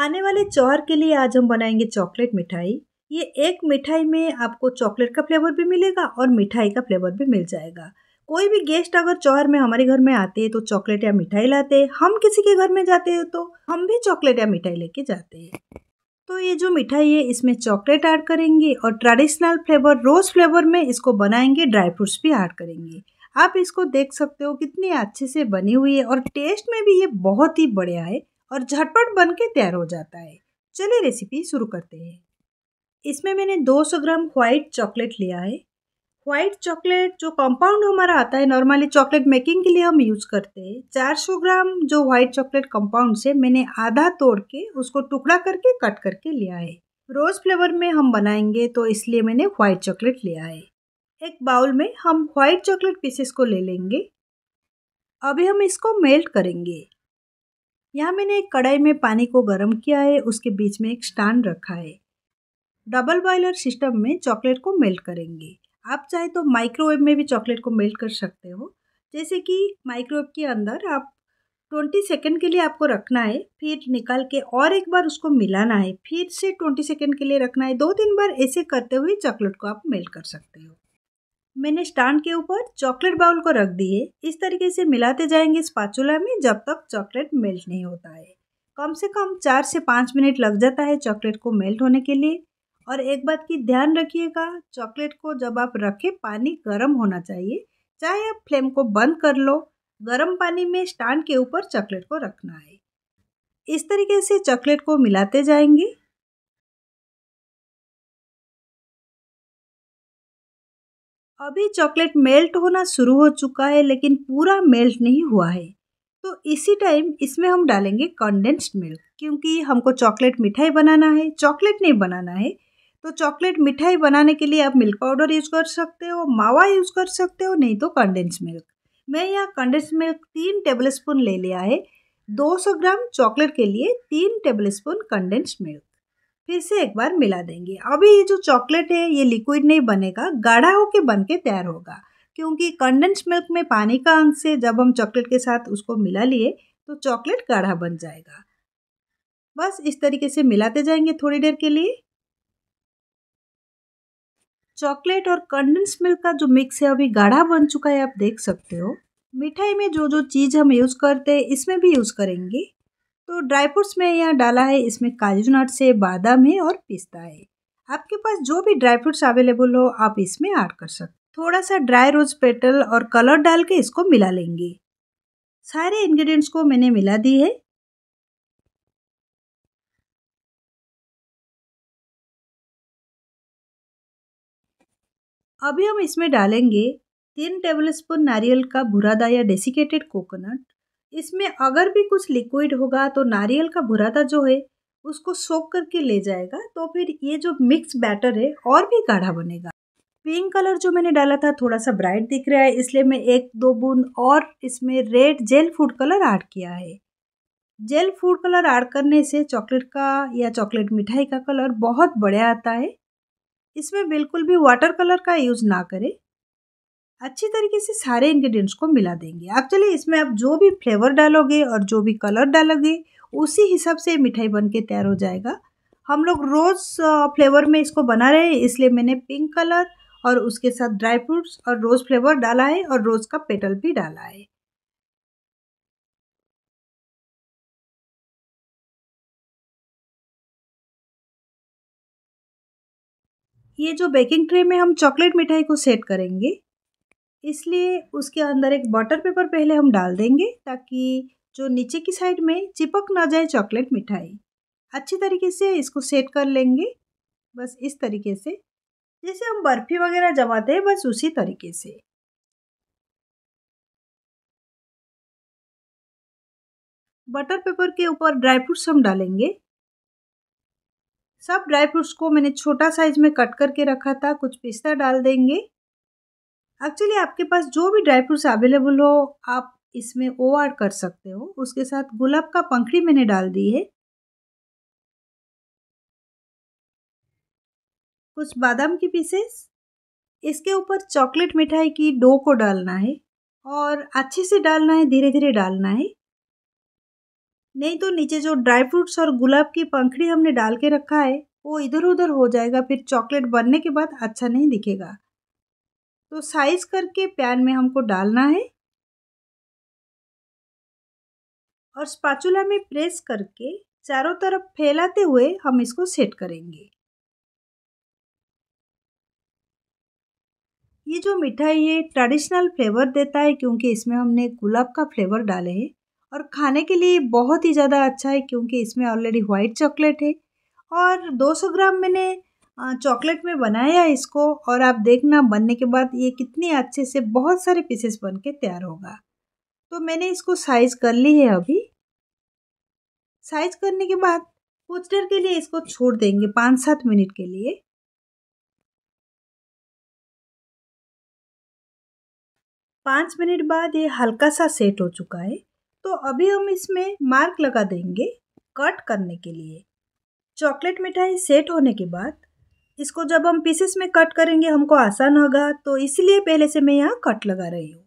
आने वाले चौहर के लिए आज हम बनाएंगे चॉकलेट मिठाई ये एक मिठाई में आपको चॉकलेट का फ्लेवर भी मिलेगा और मिठाई का फ्लेवर भी मिल जाएगा कोई भी गेस्ट अगर चौहर में हमारे घर में आते हैं तो चॉकलेट या मिठाई लाते हैं हम किसी के घर में जाते हैं तो हम भी चॉकलेट या मिठाई लेके जाते हैं तो ये जो मिठाई है इसमें चॉकलेट ऐड करेंगे और ट्रेडिशनल फ्लेवर रोज़ फ्लेवर में इसको बनाएंगे ड्राई फ्रूट्स भी ऐड करेंगे आप इसको देख सकते हो कितनी अच्छे से बनी हुई है और टेस्ट में भी ये बहुत ही बढ़िया है और झटपट बन के तैयार हो जाता है चलिए रेसिपी शुरू करते हैं इसमें मैंने 200 ग्राम वाइट चॉकलेट लिया है वाइट चॉकलेट जो कंपाउंड हमारा आता है नॉर्मली चॉकलेट मेकिंग के लिए हम यूज़ करते हैं 400 ग्राम जो व्हाइट चॉकलेट कंपाउंड से मैंने आधा तोड़ के उसको टुकड़ा करके कट करके लिया है रोज़ फ्लेवर में हम बनाएंगे तो इसलिए मैंने व्हाइट चॉकलेट लिया है एक बाउल में हम वाइट चॉकलेट पीसेस को ले लेंगे अभी हम इसको मेल्ट करेंगे यहाँ मैंने एक कढ़ाई में पानी को गर्म किया है उसके बीच में एक स्टैंड रखा है डबल बॉयलर सिस्टम में चॉकलेट को मेल्ट करेंगे आप चाहे तो माइक्रोवेव में भी चॉकलेट को मेल्ट कर सकते हो जैसे कि माइक्रोवेव के अंदर आप 20 सेकेंड के लिए आपको रखना है फिर निकाल के और एक बार उसको मिलाना है फिर से 20 सेकेंड के लिए रखना है दो तीन बार ऐसे करते हुए चॉकलेट को आप मेल्ट कर सकते हो मैंने स्टैंड के ऊपर चॉकलेट बाउल को रख दिए इस तरीके से मिलाते जाएंगे स्पाचुला में जब तक चॉकलेट मेल्ट नहीं होता है कम से कम चार से पाँच मिनट लग जाता है चॉकलेट को मेल्ट होने के लिए और एक बात की ध्यान रखिएगा चॉकलेट को जब आप रखें पानी गर्म होना चाहिए चाहे आप फ्लेम को बंद कर लो गर्म पानी में स्टैंड के ऊपर चॉकलेट को रखना है इस तरीके से चॉकलेट को मिलाते जाएंगे अभी चॉकलेट मेल्ट होना शुरू हो चुका है लेकिन पूरा मेल्ट नहीं हुआ है तो इसी टाइम इसमें हम डालेंगे कंडेंस्ड मिल्क क्योंकि हमको चॉकलेट मिठाई बनाना है चॉकलेट नहीं बनाना है तो चॉकलेट मिठाई बनाने के लिए आप मिल्क पाउडर यूज़ कर सकते हो मावा यूज़ कर सकते हो नहीं तो कंडेंस मिल्क मैं यहाँ कंडेंस मिल्क तीन टेबल स्पून ले लिया है 200 ग्राम चॉकलेट के लिए तीन टेबल स्पून कंडेंस मिल्क फिर से एक बार मिला देंगे अभी ये जो चॉकलेट है ये लिक्विड नहीं बनेगा गाढ़ा होके बन के तैयार होगा क्योंकि कंडेंस मिल्क में पानी का अंश है जब हम चॉकलेट के साथ उसको मिला लिए तो चॉकलेट गाढ़ा बन जाएगा बस इस तरीके से मिलाते जाएंगे थोड़ी देर के लिए चॉकलेट और कंडेंस मिल्क का जो मिक्स है अभी गाढ़ा बन चुका है आप देख सकते हो मिठाई में जो जो चीज़ हम यूज़ करते हैं इसमें भी यूज़ करेंगे तो ड्राई फ्रूट्स में यहाँ डाला है इसमें काजू नट्स है बादाम है और पिस्ता है आपके पास जो भी ड्राई फ्रूट्स अवेलेबल हो आप इसमें ऐड कर सकते थोड़ा सा ड्राई रोज पेटल और कलर डाल के इसको मिला लेंगे सारे इंग्रेडिएंट्स को मैंने मिला दी है अभी हम इसमें डालेंगे तीन टेबलस्पून नारियल का भुरादा या डेसिकेटेड कोकोनट इसमें अगर भी कुछ लिक्विड होगा तो नारियल का बुरादा जो है उसको सोख करके ले जाएगा तो फिर ये जो मिक्स बैटर है और भी गाढ़ा बनेगा पिंक कलर जो मैंने डाला था थोड़ा सा ब्राइट दिख रहा है इसलिए मैं एक दो बूंद और इसमें red gel food colour add किया है जेल फूड कलर ऐड करने से चॉकलेट का या चॉकलेट मिठाई का कलर बहुत बढ़िया आता है इसमें बिल्कुल भी वाटर कलर का यूज़ ना करें अच्छी तरीके से सारे इंग्रेडिएंट्स को मिला देंगे आप चलिए इसमें आप जो भी फ्लेवर डालोगे और जो भी कलर डालोगे उसी हिसाब से मिठाई बन के तैयार हो जाएगा हम लोग रोज़ फ्लेवर में इसको बना रहे हैं इसलिए मैंने पिंक कलर और उसके साथ ड्राई फ्रूट्स और रोज़ फ्लेवर डाला है और रोज़ का पेटल भी डाला है ये जो बेकिंग ट्रे में हम चॉकलेट मिठाई को सेट करेंगे इसलिए उसके अंदर एक बटर पेपर पहले हम डाल देंगे ताकि जो नीचे की साइड में चिपक ना जाए चॉकलेट मिठाई अच्छी तरीके से इसको सेट कर लेंगे बस इस तरीके से जैसे हम बर्फ़ी वगैरह जमाते हैं बस उसी तरीके से बटर पेपर के ऊपर ड्राई फ्रूट्स हम डालेंगे सब ड्राई फ्रूट्स को मैंने छोटा साइज में कट करके रखा था कुछ पिस्ता डाल देंगे एक्चुअली आपके पास जो भी ड्राई फ्रूट्स अवेलेबल हो आप इसमें ओ आर कर सकते हो उसके साथ गुलाब का पंखड़ी मैंने डाल दी है कुछ बादाम की पीसेस इसके ऊपर चॉकलेट मिठाई की डो को डालना है और अच्छे से डालना है धीरे धीरे डालना है नहीं तो नीचे जो ड्राई फ्रूट्स और गुलाब की पंखड़ी हमने डाल के रखा है वो इधर उधर हो जाएगा फिर चॉकलेट बनने के बाद अच्छा नहीं दिखेगा तो साइज़ करके पैन में हमको डालना है और स्पाचुला में प्रेस करके चारों तरफ फैलाते हुए हम इसको सेट करेंगे ये जो मिठाई है ट्रेडिशनल फ्लेवर देता है क्योंकि इसमें हमने गुलाब का फ्लेवर डाले हैं और खाने के लिए बहुत ही ज़्यादा अच्छा है क्योंकि इसमें ऑलरेडी वाइट चॉकलेट है और 200 ग्राम मैंने चॉकलेट में बनाया इसको और आप देखना बनने के बाद ये कितने अच्छे से बहुत सारे पीसेस बन के तैयार होगा तो मैंने इसको साइज कर ली है अभी साइज करने के बाद कुछ देर के लिए इसको छोड़ देंगे पाँच सात मिनट के लिए पाँच मिनट बाद ये हल्का सा सेट हो चुका है तो अभी हम इसमें मार्क लगा देंगे कट करने के लिए चॉकलेट मिठाई सेट होने के बाद इसको जब हम पीसेस में कट करेंगे हमको आसान होगा तो इसलिए पहले से मैं यहाँ कट लगा रही हूँ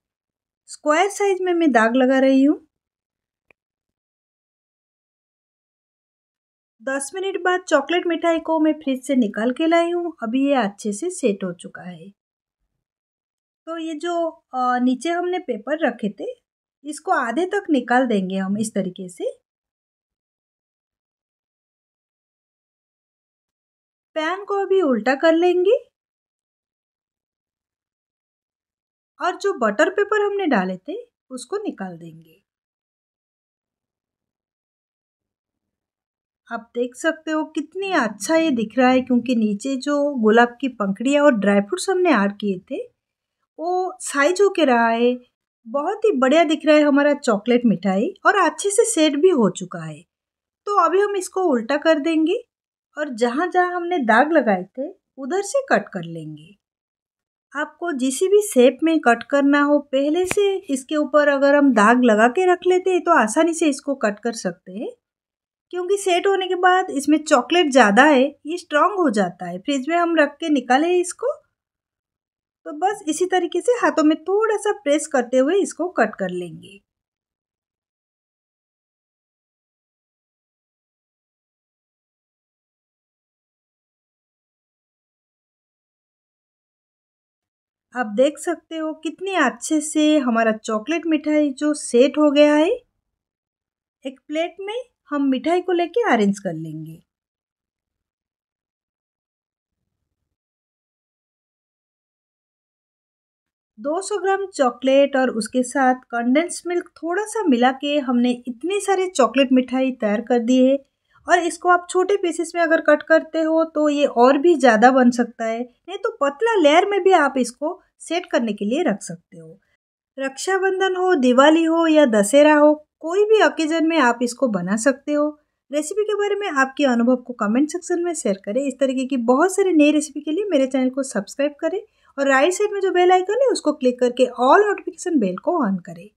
स्क्वायर साइज में मैं दाग लगा रही हूँ दस मिनट बाद चॉकलेट मिठाई को मैं फ्रिज से निकाल के लाई हूँ अभी ये अच्छे से सेट हो चुका है तो ये जो नीचे हमने पेपर रखे थे इसको आधे तक निकाल देंगे हम इस तरीके से पैन को अभी उल्टा कर लेंगे और जो बटर पेपर हमने डाले थे उसको निकाल देंगे आप देख सकते हो कितनी अच्छा ये दिख रहा है क्योंकि नीचे जो गुलाब की पंखड़ियाँ और ड्राई फ्रूट्स हमने ऐड किए थे वो साइज हो के रहा है बहुत ही बढ़िया दिख रहा है हमारा चॉकलेट मिठाई और अच्छे से सेट भी हो चुका है तो अभी हम इसको उल्टा कर देंगे और जहाँ जहाँ हमने दाग लगाए थे उधर से कट कर लेंगे आपको जिस भी शेप में कट करना हो पहले से इसके ऊपर अगर हम दाग लगा के रख लेते हैं तो आसानी से इसको कट कर सकते हैं क्योंकि सेट होने के बाद इसमें चॉकलेट ज़्यादा है ये स्ट्रांग हो जाता है फ्रिज में हम रख के निकाले इसको तो बस इसी तरीके से हाथों में थोड़ा सा प्रेस करते हुए इसको कट कर लेंगे आप देख सकते हो कितने अच्छे से हमारा चॉकलेट मिठाई जो सेट हो गया है एक प्लेट में हम मिठाई को लेके अरेंज कर लेंगे दो सौ ग्राम चॉकलेट और उसके साथ कंडेंस मिल्क थोड़ा सा मिला के हमने इतनी सारी चॉकलेट मिठाई तैयार कर दी है और इसको आप छोटे पीसेस में अगर कट करते हो तो ये और भी ज़्यादा बन सकता है नहीं तो पतला लेयर में भी आप इसको सेट करने के लिए रख सकते हो रक्षाबंधन हो दिवाली हो या दशहरा हो कोई भी ओकेजन में आप इसको बना सकते हो रेसिपी के बारे में आपके अनुभव को कमेंट सेक्शन में शेयर करें इस तरीके की बहुत सारी नई रेसिपी के लिए मेरे चैनल को सब्सक्राइब करें और राइट साइड में जो बेल आइकन है उसको क्लिक करके ऑल नोटिफिकेशन बेल को ऑन करें